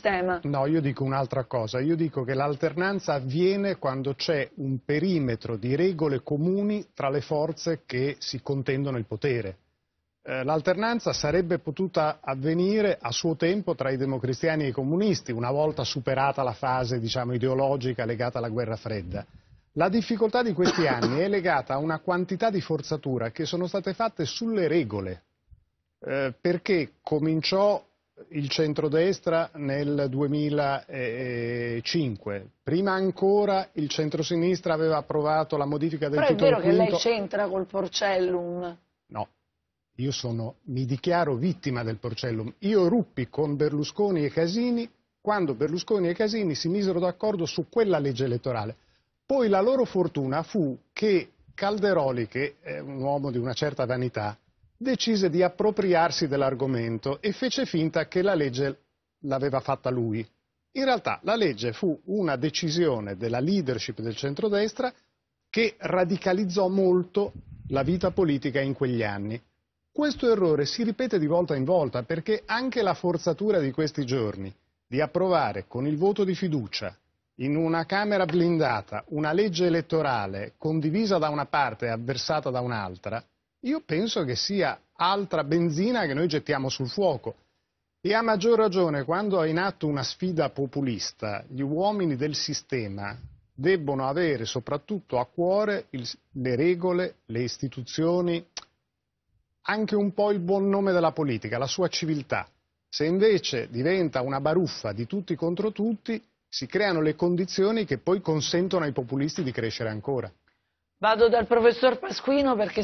sistema. No, io dico un'altra cosa, io dico che l'alternanza avviene quando c'è un perimetro di regole comuni tra le forze che si contendono il potere. Eh, l'alternanza sarebbe potuta avvenire a suo tempo tra i democristiani e i comunisti, una volta superata la fase diciamo, ideologica legata alla guerra fredda. La difficoltà di questi anni è legata a una quantità di forzatura che sono state fatte sulle regole, eh, perché cominciò il centrodestra nel 2005. Prima ancora il centrosinistra aveva approvato la modifica del Però titolo quinto. Però è vero quinto. che lei c'entra col Porcellum? No, io sono, mi dichiaro vittima del Porcellum. Io ruppi con Berlusconi e Casini quando Berlusconi e Casini si misero d'accordo su quella legge elettorale. Poi la loro fortuna fu che Calderoli, che è un uomo di una certa vanità, decise di appropriarsi dell'argomento e fece finta che la legge l'aveva fatta lui. In realtà la legge fu una decisione della leadership del centrodestra che radicalizzò molto la vita politica in quegli anni. Questo errore si ripete di volta in volta perché anche la forzatura di questi giorni di approvare con il voto di fiducia in una Camera blindata una legge elettorale condivisa da una parte e avversata da un'altra io penso che sia altra benzina che noi gettiamo sul fuoco. E a maggior ragione quando è in atto una sfida populista, gli uomini del sistema debbono avere soprattutto a cuore il, le regole, le istituzioni, anche un po' il buon nome della politica, la sua civiltà. Se invece diventa una baruffa di tutti contro tutti, si creano le condizioni che poi consentono ai populisti di crescere ancora. Vado dal professor Pasquino perché